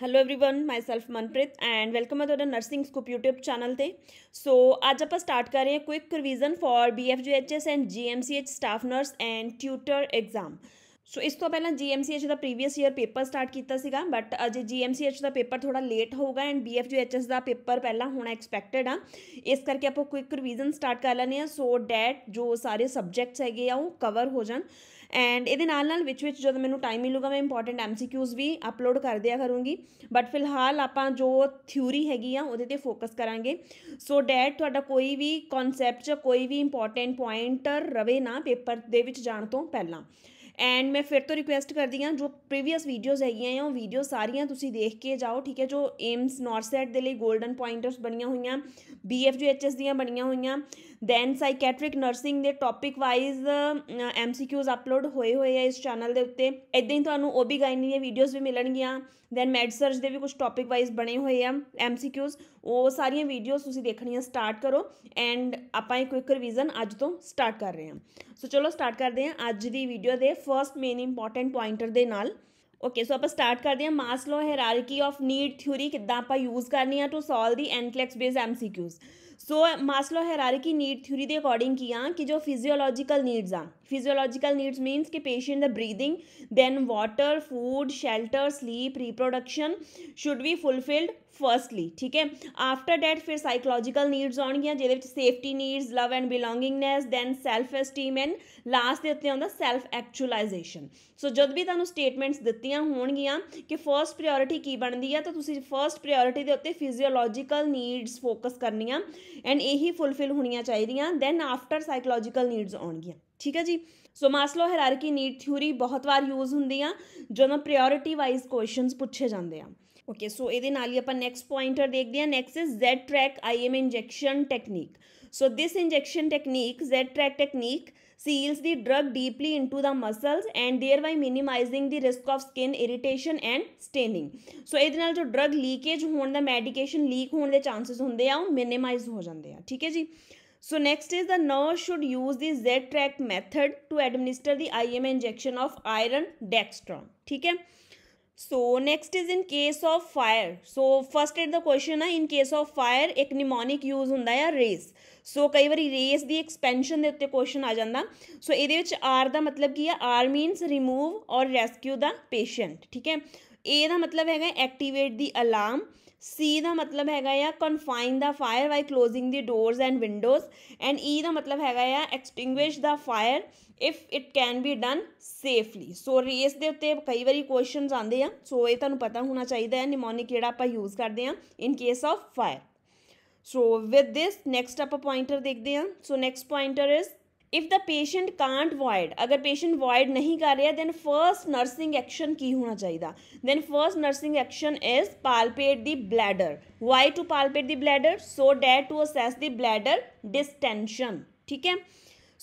Hello everyone myself Manpreet and welcome है थोड़ा nursing scoop YouTube channel पे सो आज आप स्टार्ट कर रहे हैं quick revision for B F U H S and G GMCH staff nurse and tutor exam so इस तो पहला जी एम सी एच का प्रीवियस ईयर पेपर स्टार्ट किया but Ajay G M C H का paper थोड़ा late होगा and B F U H S का paper पहला होना एक्सपैक्टेड आ इस करके आप क्विक रिवीजन स्टार्ट कर लें सो डैट जो सारे सबजैक्ट्स है वो कवर हो जाए ਐਂਡ ਇਹਦੇ ਨਾਲ ਨਾਲ ਵਿੱਚ ਵਿੱਚ ਜਦੋਂ ਮੈਨੂੰ ਟਾਈਮ ਮਿਲੂਗਾ ਮੈਂ ਇੰਪੋਰਟੈਂਟ ਐਮਸੀਕਿਊਜ਼ ਵੀ ਅਪਲੋਡ ਕਰ ਦਿਆ ਕਰੂੰਗੀ ਬਟ ਫਿਲਹਾਲ ਆਪਾਂ ਜੋ ਥਿਊਰੀ ਹੈਗੀ ਆ ਉਹਦੇ ਤੇ ਫੋਕਸ ਕਰਾਂਗੇ ਸੋ ਡੈਟ ਤੁਹਾਡਾ ਕੋਈ ਵੀ ਕਨਸੈਪਟ ਜਾਂ ਕੋਈ ਵੀ ਇੰਪੋਰਟੈਂਟ ਪੁਆਇੰਟਰ ਰਵੇ ਨਾ ਪੇਪਰ ਦੇ ਵਿੱਚ ਜਾਣ ਤੋਂ ਪਹਿਲਾਂ ਐਂਡ ਮੈਂ ਫਿਰ ਤੋਂ ਰਿਕੁਐਸਟ ਕਰਦੀ ਹਾਂ ਜੋ ਪ੍ਰੀਵੀਅਸ ਵੀਡੀਓਜ਼ ਹੈਗੀਆਂ ਆ ਉਹ ਵੀਡੀਓ ਸਾਰੀਆਂ ਤੁਸੀਂ ਦੇਖ ਕੇ ਜਾਓ ਠੀਕ ਹੈ ਜੋ ਏਮਸ ਨਾਰਸੈਟ ਸੈਟ ਦੇ ਲਈ 골ਡਨ ਪੁਆਇੰਟਰਸ ਬਣੀਆਂ ਹੋਈਆਂ ਬੀਐਫਜੀਐਚਐਸ ਦੀਆਂ ਬਣੀਆਂ ਹੋਈਆਂ ਦੈਨ ਸਾਈਕੈਟ੍ਰਿਕ ਨਰਸਿੰਗ ਦੇ ਟੌਪਿਕ ਵਾਈਜ਼ ਐਮਸੀਕਿਊਜ਼ ਅਪਲੋਡ ਹੋਏ ਹੋਏ ਆ ਇਸ ਚੈਨਲ ਦੇ ਉੱਤੇ ਇਦਾਂ ਹੀ ਤੁਹਾਨੂੰ ਓਬੀ ਗਾਇਨੀ ਦੀਆਂ ਵੀਡੀਓਜ਼ ਵੀ ਮਿਲਣਗੀਆਂ ਦੈਨ ਮੈਡ ਸਰਚ ਦੇ ਵੀ ਕੁਝ ਟੌਪਿਕ ਵਾਈਜ਼ ਬਣੇ ਹੋਏ ਆ ਐਮਸੀਕਿਊਜ਼ ਉਹ ਸਾਰੀਆਂ ਵੀਡੀਓਜ਼ ਤੁਸੀਂ ਦੇਖਣੀਆਂ ਸਟਾਰਟ ਕਰੋ ਐਂਡ ਆਪਾਂ ਇੱਕ ਕੁਇਕ ਰਿਵੀਜ਼ਨ ਅੱਜ ਤੋਂ ਸਟਾਰਟ ਕਰ ਰਹੇ ਹਾਂ ਸੋ ਚਲੋ ਸਟਾਰਟ ਕਰਦੇ ਹਾਂ ਅੱਜ ਦੀ ਵੀਡੀਓ ਦੇ फर्स्ट मेन इंपॉर्टेंट पॉइंटर के नाल ओके सो आप स्टार्ट करते हैं Maslow hierarchy of need theory कि आप यूज़ करनी है to solve the NCLEX base MCQs so Maslow hierarchy need theory के अकॉर्डिंग की हाँ कि जो फिजियोलॉजिकल नीड्स आ फिजियोलॉजिकल नीड्स मीनस कि patient the breathing then water food shelter sleep reproduction should be fulfilled firstly ਠੀਕ ਹੈ after that ਫਿਰ ਸਾਈਕੋਲੋਜੀਕਲ ਨੀਡਸ ਆਉਣਗੀਆਂ ਜਿਹਦੇ ਵਿੱਚ safety needs love and belongingness then self esteem and last ਦੇ ਉੱਤੇ ਆਉਂਦਾ ਸੈਲਫ ਐਕਚੁਅਲਾਈਜੇਸ਼ਨ ਸੋ ਜਦ ਵੀ ਤੁਹਾਨੂੰ ਸਟੇਟਮੈਂਟਸ ਦਿੱਤੀਆਂ ਹੋਣਗੀਆਂ ਕਿ ਫਰਸਟ ਪ੍ਰਾਇੋਰਟੀ ਕੀ ਬਣਦੀ ਆ ਤਾਂ ਤੁਸੀਂ ਫਰਸਟ ਪ੍ਰਾਇੋਰਟੀ ਦੇ ਉੱਤੇ ਫਿਜ਼ੀਓਲੋਜੀਕਲ ਨੀਡਸ ਫੋਕਸ ਕਰਨੀਆਂ ਐਂਡ ਇਹੀ ਫੁੱਲਫਿਲ ਹੋਣੀਆਂ ਚਾਹੀਦੀਆਂ ਦੈਨ ਆਫਟਰ ਸਾਈਕੋਲੋਜੀਕਲ ਨੀਡਸ ਆਉਣਗੀਆਂ ਠੀਕ ਹੈ ਜੀ so Maslow hierarchy need theory ਬਹੁਤ ਵਾਰ ਯੂਜ਼ ਹੁੰਦੀ ਆ ਜਦੋਂ ਪ੍ਰਾਇੋਰਟੀ ਵਾਈਜ਼ ਕੁਐਸਚਨਸ ਪੁੱਛੇ ਜਾਂਦੇ ਆ ओके सो ये अपना नैक्सट पॉइंटर देखते हैं next is Z track I M injection technique so this injection technique Z track technique seals the drug deeply into the muscles and thereby minimising the risk of skin irritation and staining so uh जो drug leakage हो मैडिकेशन leak होने के चांसिज होंगे minimise हो जाते हैं ठीक है जी so next is the nurse should use the Z track method to administer the I M injection of iron dextran ठीक है so next is in case of fire so first at the question है in case of fire एक mnemonic use ਹੁੰਦਾ ਹੈ race so ਕਈ ਵਾਰੀ race ਦੀ expansion ਦੇ ਉੱਤੇ question ਆ ਜਾਂਦਾ so ਇਹਦੇ ਵਿੱਚ r ਦਾ ਮਤਲਬ ਕੀ ਹੈ r means remove or rescue the patient ਠੀਕ ਹੈ a ਦਾ ਮਤਲਬ ਹੈਗਾ activate the alarm C ਦਾ ਮਤਲਬ ਹੈਗਾ ਆ confine the fire by closing the doors and windows and E ਦਾ ਮਤਲਬ ਹੈਗਾ ਆ extinguish the fire if it can be done safely so RACE के ਉੱਤੇ कई बार क्वेश्चन आते हैं सो ਇਹ ਤੁਹਾਨੂੰ ਪਤਾ ਹੋਣਾ ਚਾਹੀਦਾ ਹੈ ਨਿਮੋਨਿਕ ਜਿਹੜਾ ਆਪਾਂ ਯੂਜ਼ ਕਰਦੇ ਆ in case of fire so with this next ਆਪਾਂ ਪੁਆਇੰਟਰ ਦੇਖਦੇ ਆ so next pointer if the patient can't void अगर पेशेंट वॉयड नहीं कर रहा दैन फर्स्ट नर्सिंग एक्शन की होना चाहिए then first nursing action is palpate the bladder why to palpate the bladder so that to assess the bladder distension ठीक है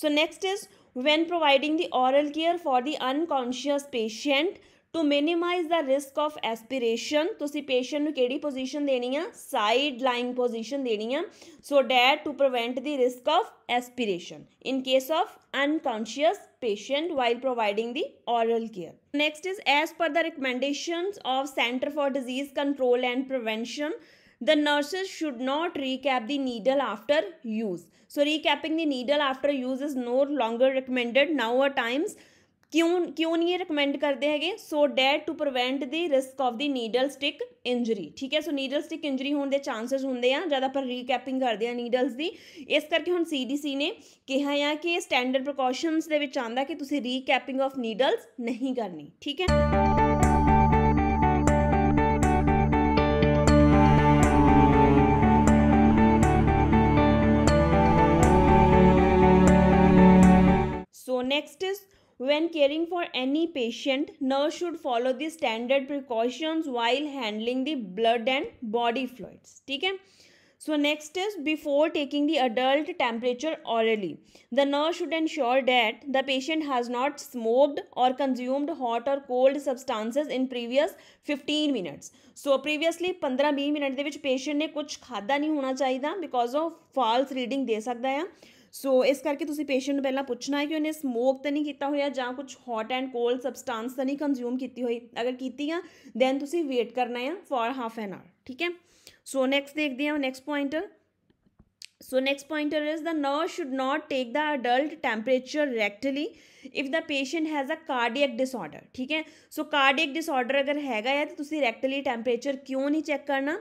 so next is when providing the oral care for the unconscious patient to minimize the risk of aspiration to see patient ਨੂੰ ਕਿਹੜੀ position ਦੇਣੀ ਆ side lying position ਦੇਣੀ ਆ so that to prevent the risk of aspiration in case of unconscious patient while providing the oral care next is as per the recommendations of center for disease control and prevention the nurses should not recap the needle after use so recapping the needle after use is no longer recommended now at times ਕਿਉਂ ਕਿਉਂ ਨਹੀਂ ਇਹ recommend ਕਰਦੇ ਹੈਗੇ so that to prevent the risk of the needle stick injury ਠੀਕ ਹੈ ਸੋ needle stick injury ਹੋਣ ਦੇ ਚਾਂਸਸ ਹੁੰਦੇ ਆ ਜਦ ਆਪਾਂ ਰੀਕੈਪਿੰਗ ਕਰਦੇ ਆ ਨੀਡਲਸ ਦੀ ਇਸ ਕਰਕੇ ਹੁਣ ਸੀਡੀਸੀ ਨੇ ਕਿਹਾ ਆ ਕਿ ਸਟੈਂਡਰਡ ਪ੍ਰੀਕਾਸ਼ਨਸ ਦੇ ਵਿੱਚ ਆਂਦਾ ਕਿ ਤੁਸੀਂ ਰੀਕੈਪਿੰਗ ਆਫ ਨੀਡਲਸ ਨਹੀਂ ਕਰਨੀ ਠੀਕ ਹੈ next is when caring for any patient, nurse should follow the standard precautions while handling the blood and body fluids. Okay. So next is before taking the adult temperature orally, the nurse should ensure that the patient has not smoked or consumed hot or cold substances in previous 15 minutes. So previously 15-20 minute ਦੇ patient ne kuch khada nahi hona ਹੋਣਾ because of false reading de sakda ਹੈ ਸੋ ਇਸ ਕਰਕੇ ਤੁਸੀਂ patient ਨੂੰ ਪਹਿਲਾਂ ਪੁੱਛਣਾ ਹੈ ਕਿ ਉਹਨੇ ਸਮੋਕ ਤਾਂ ਨਹੀਂ ਕੀਤਾ ਹੋਇਆ ਜਾਂ ਕੁਝ ਹੌਟ ਐਂਡ ਕੋਲਡ ਸਬਸਟੈਂਸ ਤਾਂ ਨਹੀਂ ਕੰਜ਼ਿਊਮ ਕੀਤੀ ਹੋਈ ਅਗਰ ਕੀਤੀ ਆ ਦੈਨ ਤੁਸੀਂ ਵੇਟ ਕਰਨਾ ਹੈ ਫॉर ਹਾਫ ਐਨ ਆਰ ਠੀਕ ਹੈ ਸੋ ਨੈਕਸਟ ਦੇਖਦੇ ਹਾਂ next point So next pointer is the nurse should not take the adult temperature rectally if the patient has a cardiac disorder ठीक है so cardiac disorder अगर हैगा या तो तुसी rectally temperature क्यों नहीं check करना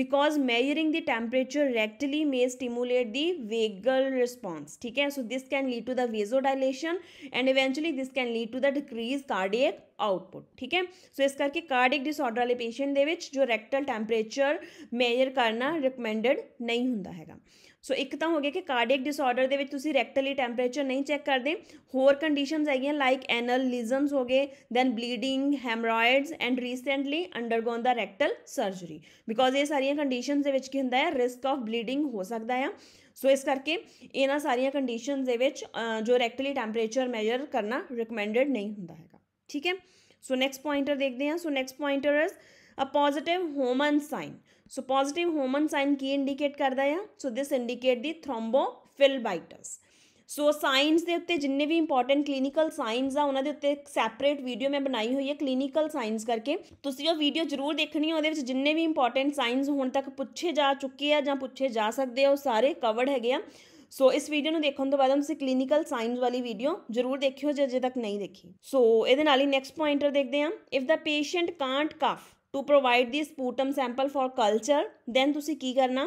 because measuring the temperature rectally may stimulate the vagal response ठीक है so this can lead to the vasodilation and eventually this can lead to the decreased cardiac output ठीक है so इस करके cardiac disorder वाले patient दे विच जो rectal temperature measure करना recommended नहीं ਹੁੰਦਾ ਹੈਗਾ ਸੋ ਇੱਕ ਤਾਂ ਹੋ ਗਿਆ ਕਿ ਕਾਰਡੀਅਕ ਡਿਸਆਰਡਰ ਦੇ ਵਿੱਚ ਤੁਸੀਂ ਰੈਕਟਲੀ ਟੈਂਪਰੇਚਰ ਨਹੀਂ ਚੈੱਕ ਕਰਦੇ ਹੋਰ ਕੰਡੀਸ਼ਨਸ ਹੈਗੀਆਂ ਲਾਈਕ ਐਨਲ ਲਿਜ਼ਮਸ ਹੋ ਗਏ then bleeding haemorrhoids and recently undergone the rectal surgery because ਇਹ ਸਾਰੀਆਂ ਕੰਡੀਸ਼ਨਸ ਦੇ ਵਿੱਚ ਕੀ ਹੁੰਦਾ ਹੈ ਰਿਸਕ ਆਫ ਬਲੀਡਿੰਗ ਹੋ ਸਕਦਾ ਆ ਸੋ ਇਸ ਕਰਕੇ ਇਹਨਾਂ ਸਾਰੀਆਂ ਕੰਡੀਸ਼ਨਸ ਦੇ ਵਿੱਚ ਜੋ ਰੈਕਟਲੀ ਟੈਂਪਰੇਚਰ ਮੈਜ਼ਰ ਕਰਨਾ ਰეკਮੈਂਡਡ ਨਹੀਂ ਹੁੰਦਾ ਹੈਗਾ ਠੀਕ ਹੈ ਸੋ ਨੈਕਸਟ ਪੁਆਇੰਟਰ ਦੇਖਦੇ ਹਾਂ so next pointer is a positive Homan sign so positive Homan sign ਕੀ ਇੰਡੀਕੇਟ ਕਰਦਾ ਆ ਸੋ ਦਿਸ ਇੰਡੀਕੇਟ ਦੀ ਥ੍ਰੋmbophilitis ਸੋ ਸਾਈਨਸ ਦੇ ਉੱਤੇ ਜਿੰਨੇ ਵੀ ਇੰਪੋਰਟੈਂਟ ਕਲੀਨਿਕਲ ਸਾਈਨਸ ਆ ਉਹਨਾਂ ਦੇ ਉੱਤੇ ਇੱਕ ਸੈਪਰੇਟ ਵੀਡੀਓ ਮੈਂ ਬਣਾਈ ਹੋਈ ਹੈ ਕਲੀਨਿਕਲ ਸਾਈਨਸ ਕਰਕੇ ਤੁਸੀਂ ਉਹ ਵੀਡੀਓ ਜ਼ਰੂਰ ਦੇਖਣੀ ਹੈ ਉਹਦੇ ਵਿੱਚ ਜਿੰਨੇ ਵੀ ਇੰਪੋਰਟੈਂਟ ਸਾਈਨਸ ਹੁਣ ਤੱਕ ਪੁੱਛੇ ਜਾ ਚੁੱਕੇ ਆ ਜਾਂ ਪੁੱਛੇ ਜਾ ਸਕਦੇ ਆ ਉਹ ਸਾਰੇ ਕਵਰਡ ਹੈਗੇ ਆ ਸੋ ਇਸ ਵੀਡੀਓ ਨੂੰ ਦੇਖਣ ਤੋਂ ਬਾਅਦ ਤੁਸੀਂ ਕਲੀਨਿਕਲ ਸਾਈਨਸ ਵਾਲੀ ਵੀਡੀਓ ਜ਼ਰੂਰ ਦੇਖਿਓ ਜੇ ਅਜੇ ਤੱਕ ਨਹੀਂ ਦੇਖੀ ਸੋ ਇਹਦੇ ਨਾਲ ਹੀ ਨੈਕਸਟ ਪੁਆਇੰਟਰ ਦੇਖਦੇ ਹਾਂ if the patient can't cough to provide the sputum sample for culture then ਤੁਸੀਂ ਕੀ ਕਰਨਾ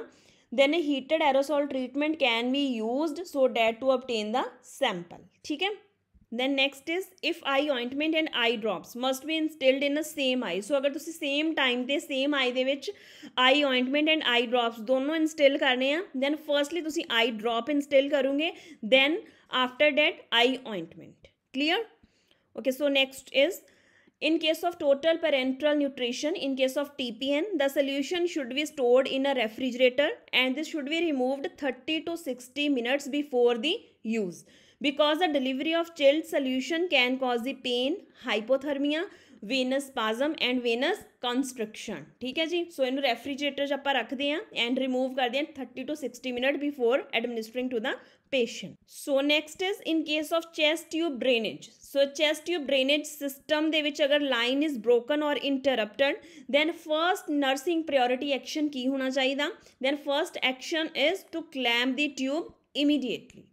then a heated aerosol treatment can be used so that to obtain the sample ठीक है then next is if eye ointment and eye drops must be instilled in the same eye so अगर ਤੁਸੀਂ same time ਤੇ same eye ਦੇ ਵਿੱਚ eye ointment and eye drops ਦੋਨੋਂ instill ਕਰਨੇ ਆ then firstly ਤੁਸੀਂ eye drop instill ਕਰੋਗੇ then after that eye ointment clear okay so next is In case of total parenteral nutrition, in case of TPN, the solution should be stored in a refrigerator and this should be removed 30 to 60 minutes before the use. Because the delivery of chilled solution can cause the pain hypothermia venous spasm and venous constriction ठीक है जी सो इन refrigerator आप रखते हैं and remove करते हैं thirty to sixty minute before administering to the patient so next is in case of chest tube drainage so chest tube drainage system के अगर लाइन इज ब्रोकन और interrupted then first nursing priority action की होना चाहिए then first action is to clamp the tube immediately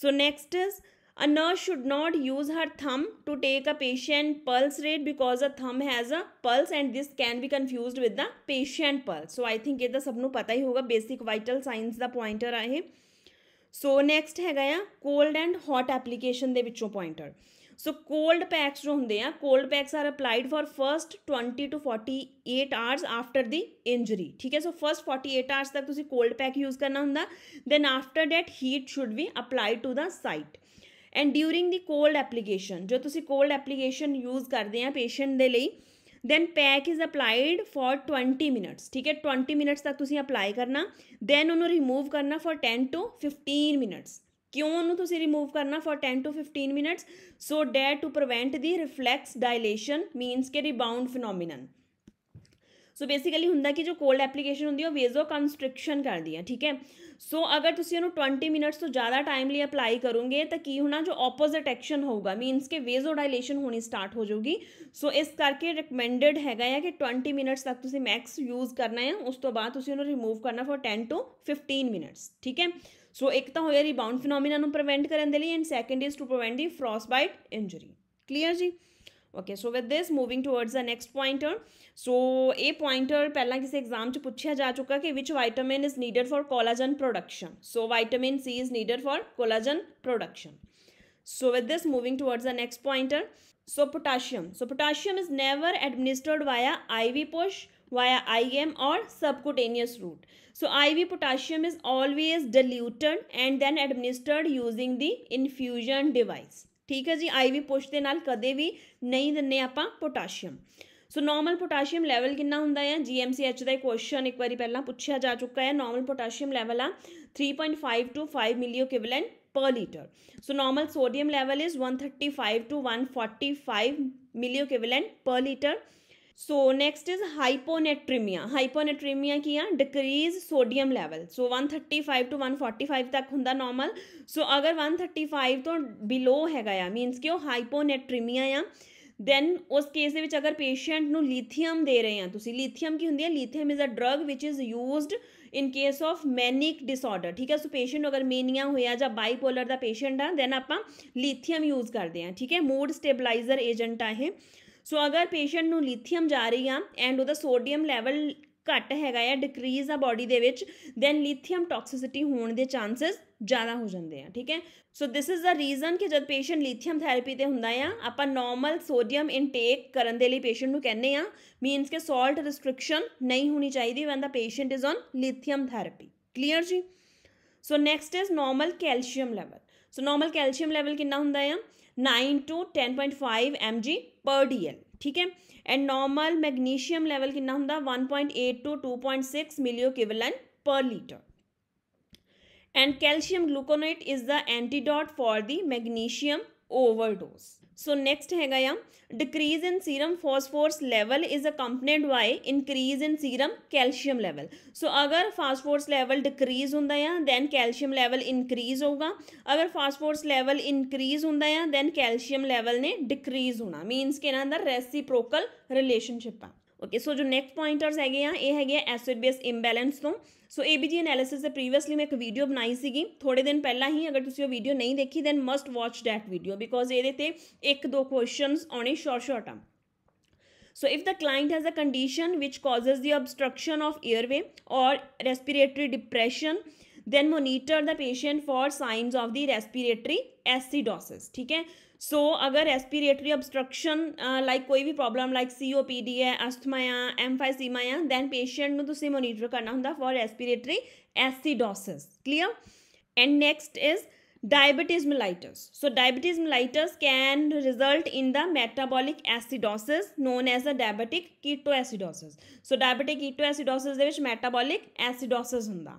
so next is a nurse should not use her thumb to take a patient pulse rate because a thumb has a pulse and this can be confused with the patient pulse so i think ये तो सबनों पता ही होगा basic vital signs ਦਾ pointer ਆ ਇਹ so next ਹੈਗਾ ਆ cold and hot application ਦੇ ਵਿੱਚੋਂ ਪੁਆਇੰਟਰ सो कोल्ड पैक्स जो होंगे हैं cold packs are applied for first 20 to 48 hours after the injury ठीक है सो फर्स्ट 48 आवर्स तक ਤੁਸੀਂ ਕੋਲਡ ਪੈਕ ਯੂਜ਼ ਕਰਨਾ ਹੁੰਦਾ then after that heat should be applied to the site and during the cold application ਜੋ ਤੁਸੀਂ cold application use ਕਰਦੇ ਆ ਪੇਸ਼ੈਂਟ ਦੇ ਲਈ then pack is applied for 20 minutes ਠੀਕ ਹੈ 20 ਮਿੰਟਸ ਤੱਕ ਤੁਸੀਂ ਅਪਲਾਈ ਕਰਨਾ ਦੈਨ ਉਹਨੂੰ ਰਿਮੂਵ ਕਰਨਾ ਫॉर 10 ਟੂ 15 ਮਿੰਟਸ क्यों तुम रिमूव करना for ten to fifteen minutes so there to prevent the reflex dilation means के रिबाउंड फिनोमिन सो बेसिकली हूँ कि जो कोल्ड एप्लीकेशन होंगी वेजो कंसट्रिक्शन कर दी है ठीक है सो so, अगर तुम्हें ट्वेंटी मिनट्स तो ज़्यादा टाइम लिए अपलाई करोगे तो की होना जो ऑपोजिट एक्शन होगा मीनस के वेजो डायलेशन होनी स्टार्ट हो जाएगी सो so, इस करके रिकमेंडेड हैगा है कि ट्वेंटी मिनट्स तक मैक्स यूज़ करना है उस तो बाद रिमूव करना for ten to fifteen minutes ठीक है ਸੋ ਇੱਕ ਤਾਂ ਹੋਇਆ ਰੀਬਾਉਂਡ ਫੀਨੋਮੀਨਾ ਨੂੰ ਪ੍ਰੀਵੈਂਟ ਕਰਨ ਦੇ ਲਈ and second is to prevent the frostbite injury clear ਜੀ okay so with this moving towards the next pointer so ਇਹ ਪੁਆਇੰਟਰ ਪਹਿਲਾਂ ਕਿਸੇ ਐਗਜ਼ਾਮ 'ਚ ਪੁੱਛਿਆ ਜਾ ਚੁੱਕਾ ਕਿ which vitamin is needed for collagen production so vitamin C is needed for collagen production so with this moving towards the next pointer so potassium so potassium is never administered via iv push via I M और subcutaneous route so I V potassium is always diluted and then administered using the infusion device ठीक है जी आई we push के नाल कदे भी नहीं दें आप potassium so normal potassium level कि जी एम सी एच का क्वेश्चन एक बार पहला पूछा जा चुका है नॉर्मल पोटाशियम लैवल आ three point five to five milliequivalent per litre so normal sodium level is one thirty five to one forty five milliequivalent per litre So next is hyponatremia. Hyponatremia ਕੀ ਆ decrease sodium level. So 135 to 145 ਤੱਕ ਹੁੰਦਾ normal. So ਅਗਰ 135 ਤੋਂ below ਹੈਗਾ ਆ means ਕਿ ਉਹ hyponatremia ਆ ਦੈਨ ਉਸ ਕੇਸ ਦੇ ਵਿੱਚ ਅਗਰ ਪੇਸ਼ੈਂਟ ਨੂੰ ਲੀਥੀਅਮ ਦੇ ਰਹੇ ਆ ਤੁਸੀਂ ਲੀਥੀਅਮ ਕੀ ਹੁੰਦੀ ਹੈ lithium is a drug which is used in case of manic disorder ਠੀਕ ਹੈ ਸੋ ਪੇਸ਼ੈਂਟ ਨੂੰ ਅਗਰ ਮੇਨੀਆ ਹੋਇਆ ਜਾਂ ਬਾਈਪੋਲਰ ਦਾ ਪੇਸ਼ੈਂਟ ਆ ਦੈਨ ਆਪਾਂ ਲੀਥੀਅਮ ਯੂਜ਼ ਕਰਦੇ ਆ ਠੀਕ ਹੈ ਮੂਡ ਸਟੇਬਲਾਈਜ਼ਰ ਏਜੰਟ ਆ ਇਹ ਸੋ ਅਗਰ ਪੇਸ਼ੈਂਟ ਨੂੰ ਲਿਥੀਅਮ ਜਾ ਰਹੀ ਆ ਐਂਡ ਉਹਦਾ ਸੋਡੀਅਮ ਲੈਵਲ ਘੱਟ ਹੈਗਾ ਆ ਡਿਕਰੀਜ਼ ਆ ਬਾਡੀ ਦੇ ਵਿੱਚ ਦੈਨ ਲਿਥੀਅਮ ਟੌਕਸਿਸਿਟੀ ਹੋਣ ਦੇ ਚਾਂਸਸ ਜ਼ਿਆਦਾ ਹੋ ਜਾਂਦੇ ਆ ਠੀਕ ਹੈ so this is the reason ਕਿ ਜਦ ਪੇਸ਼ੈਂਟ ਲਿਥੀਅਮ ਥੈਰੇਪੀ ਤੇ ਹੁੰਦਾ ਆ ਆਪਾਂ ਨਾਰਮਲ ਸੋਡੀਅਮ ਇਨਟੇਕ ਕਰਨ ਦੇ ਲਈ ਪੇਸ਼ੈਂਟ ਨੂੰ ਕਹਿੰਨੇ ਆ ਮੀਨਸ ਕਿ ਸਾਲਟ ਰੈਸਟ੍ਰਿਕਸ਼ਨ ਨਹੀਂ ਹੋਣੀ ਚਾਹੀਦੀ when the patient is on lithium therapy clear ਜੀ so next is normal calcium level so normal calcium level ਕਿੰਨਾ ਹੁੰਦਾ ਆ nine to ten point five M G per D L ठीक है एंड नॉर्मल मैगनीशियम लैवल किन्ना one point eight to two point six milliequivalent per litre and calcium gluconate is the antidote for the magnesium overdose so next हैगा गया decrease in serum phosphorus level is accompanied by increase in serum calcium level so अगर phosphorus level decrease होंगे आ then calcium level increase होगा अगर phosphorus level increase होंगे आ then calcium level ने डिक्रीज होना मीनस कि इन्हों का रेसीप्रोकल रिलेशनशिप है ओके सो जो नैक्सट पॉइंटर्स है ये है एसिड बेस इम्बैलेंस तो सो ए बी जी एनैलिसिस से प्रीवियसली मैं एक वीडियो बनाई सी थोड़े दिन पहला ही अगर तुम वीडियो नहीं देखी then must watch that video because ये एक दो क्वेश्चन आने शॉर्ट शॉर्ट आ so if the client has a condition which causes the obstruction of airway और respiratory depression then monitor the patient for signs of the respiratory acidosis ठीक है so ਅਗਰ respiratory obstruction like ਕੋਈ ਵੀ problem like COPD ਹੈ asthma ਆ emphysema ਆ then patient ਨੂੰ ਤੁਸੀਂ ਮੋਨੀਟਰ ਕਰਨਾ ਹੁੰਦਾ for respiratory acidosis clear and next is diabetes mellitus so diabetes mellitus can result in the metabolic acidosis known as the diabetic ketoacidosis so diabetic ketoacidosis ਦੇ ਵਿੱਚ metabolic acidosis ਹੁੰਦਾ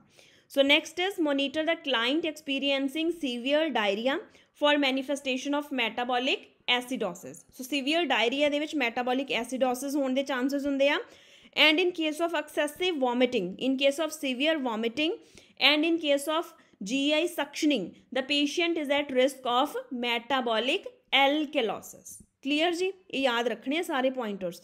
So next is monitor the client experiencing severe diarrhea for manifestation of metabolic acidosis. So severe diarrhea they which metabolic acidosis ਹੋਣ ਦੇ chances on ਆ and in case of excessive vomiting in case of severe vomiting and in case of GI suctioning the patient is at risk of metabolic alkalosis. Clear ji? ਇਹ ਯਾਦ ਰੱਖਣੇ ਆ ਸਾਰੇ pointers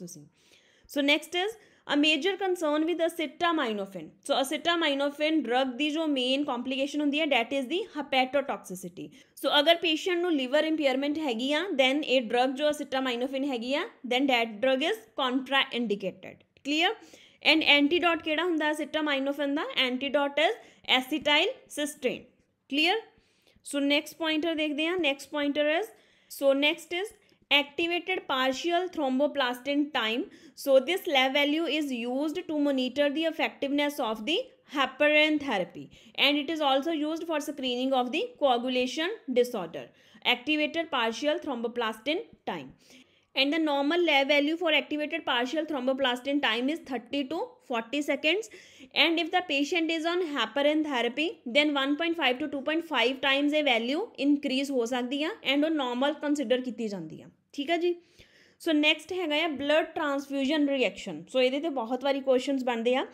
So next is a major concern with acetaminophen so acetaminophen drug ਦੀ ਜੋ main complication ਹੁੰਦੀ ਹੈ that is the hepatotoxicity so ਅਗਰ patient ਨੂੰ liver impairment ਹੈਗੀ ਆ then ਇਹ drug ਜੋ acetaminophen ਹੈਗੀ ਆ then that drug is contraindicated clear and antidote ਕਿਹੜਾ ਹੁੰਦਾ acetaminophen the antidote is acetyl cysteine clear so next pointer देखते हैं next pointer is so next is activated partial thromboplastin time. So this lab value is used to monitor the effectiveness of the heparin therapy and it is also used for screening of the coagulation disorder. Activated partial thromboplastin time and the normal lab value for activated partial thromboplastin time is 30 to 40 seconds and if the patient is on heparin therapy then 1.5 to 2.5 times a value increase ho sakdi hai and on normal consider kiti jandi hai ਠੀਕ ਆ ਜੀ so next ਹੈਗਾ ਆ blood transfusion reaction ਸੋ ਇਹਦੇ ਤੇ ਬਹੁਤ ਵਾਰੀ questions ਬਣਦੇ ਆ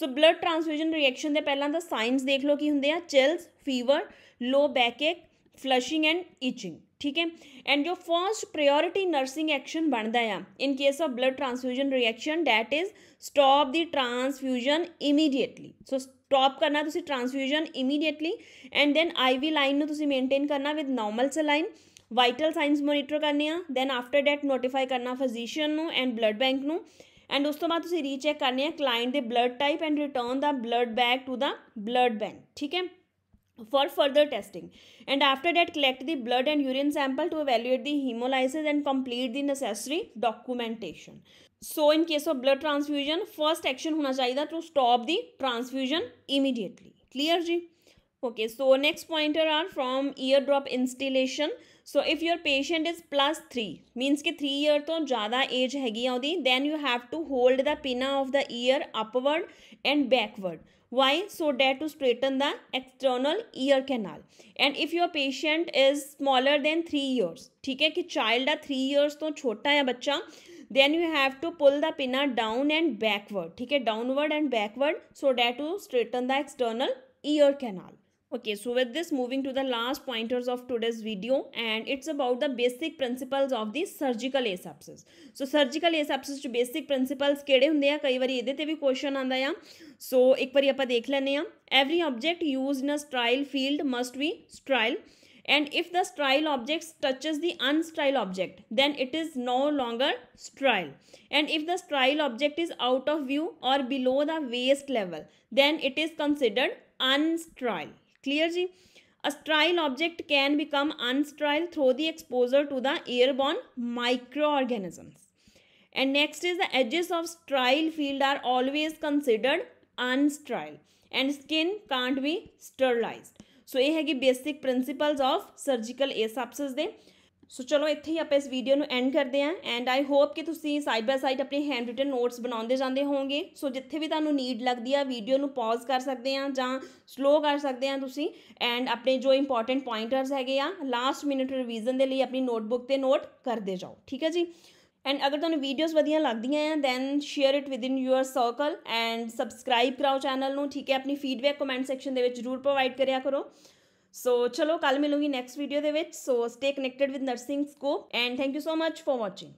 ਸੋ ਬਲੱਡ ਟ੍ਰਾਂਸਫਿਊਜ਼ਨ ਰਿਐਕਸ਼ਨ ਦੇ ਪਹਿਲਾਂ ਤਾਂ ਸਾਈਨਸ ਦੇਖ ਲਓ ਕੀ ਹੁੰਦੇ ਆ chills fever low backache flushing and itching ਠੀਕ ਹੈ ਐਂਡ ਜੋ ਫਰਸਟ ਪ੍ਰਾਇੋਰਟੀ ਨਰਸਿੰਗ ਐਕਸ਼ਨ ਬਣਦਾ ਆ in case of blood transfusion reaction that is stop the transfusion immediately so stop ਕਰਨਾ ਤੁਸੀਂ transfusion immediately and then IV line ਨੂੰ ਤੁਸੀਂ maintain ਕਰਨਾ with normal saline vital signs monitor ਕਰਨੇ ਆ then after that notify ਕਰਨਾ physician ਨੂੰ and blood bank ਨੂੰ ਐਂਡ ਉਸ ਤੋਂ ਬਾਅਦ ਤੁਸੀਂ ਰੀਚੈਕ ਕਰਨੇ ਆ ਕਲਾਇੰਟ ਦੇ blood type and return the blood back to the blood bank ਠੀਕ ਹੈ for further testing and after that collect the blood and urine sample to evaluate the hemolysis and complete the necessary documentation so in case of blood transfusion first action hona chahiye to stop the transfusion immediately clear ji okay so next pointer are from eardrop instillation so if your patient is plus three minus कि three year तो ज़्यादा age हैगी then you have to hold the pinna of the ear upward and backward why so that to straighten the external ear canal and if your patient is smaller than three years ठीक है कि child आ three years तो छोटा है बच्चा then you have to pull the pinna down and backward ठीक है downward and backward so that to straighten the external ear canal Okay, so with this moving to the last pointers of today's video and it's about the basic principles of the surgical asepsis. So surgical asepsis to basic principles Kede होंगे या कई बार question आंदा so एक बार आप देख every object used in a sterile field must be sterile and if the sterile object touches the unsterile object then it is no longer sterile and if the sterile object is out of view or below the waist level then it is considered unsterile clear जी a sterile object can become unsterile through the exposure to the airborne microorganisms and next is the edges of sterile field are always considered unsterile and skin can't be sterilize so ये है कि basic principles of surgical asepsis then so ਚਲੋ ਇੱਥੇ ਹੀ ਆਪਾਂ ਇਸ video ਨੂੰ and ਕਰਦੇ ਆਂ ਐਂਡ ਆਈ ਹੋਪ ਕਿ ਤੁਸੀਂ ਸਾਈਡ ਬਾਈ ਸਾਈਡ ਆਪਣੇ ਹੈਂਡ ਰਿਟਨ ਨੋਟਸ ਬਣਾਉਂਦੇ ਜਾਂਦੇ ਹੋਵੋਗੇ ਸੋ ਜਿੱਥੇ ਵੀ ਤੁਹਾਨੂੰ ਨੀਡ ਲੱਗਦੀ ਆ ਵੀਡੀਓ ਨੂੰ ਪਾਜ਼ ਕਰ ਸਕਦੇ ਆ ਜਾਂ ਸਲੋ ਕਰ ਸਕਦੇ ਆ ਤੁਸੀਂ ਐਂਡ ਆਪਣੇ ਜੋ ਇੰਪੋਰਟੈਂਟ ਪੁਆਇੰਟਰਸ ਹੈਗੇ ਆ ਲਾਸਟ ਮਿੰਟ ਰਿਵੀਜ਼ਨ ਦੇ ਲਈ ਆਪਣੀ ਨੋਟਬੁੱਕ ਤੇ ਨੋਟ ਕਰਦੇ ਜਾਓ ਠੀਕ ਹੈ ਜੀ ਐਂਡ ਅਗਰ ਤੁਹਾਨੂੰ ਵੀਡੀਓਜ਼ ਵਧੀਆ ਲੱਗਦੀਆਂ ਆ then share it with in your circle and subscribe ਕਰਾਓ ਚੈਨਲ ਨੂੰ ਠੀਕ ਹੈ ਆਪਣੀ ਫੀਡਬੈਕ ਕਮੈਂਟ ਸੈਕਸ਼ਨ ਦੇ ਵਿੱਚ ਜ਼ਰੂਰ ਪ੍ਰੋਵਾਈਡ ਕਰਿਆ ਕਰੋ ਸੋ ਚਲੋ ਕੱਲ ਮਿਲੂੰਗੀ ਨੈਕਸਟ ਵੀਡੀਓ ਦੇ ਵਿੱਚ so stay connected with nursing scope and thank you so much for watching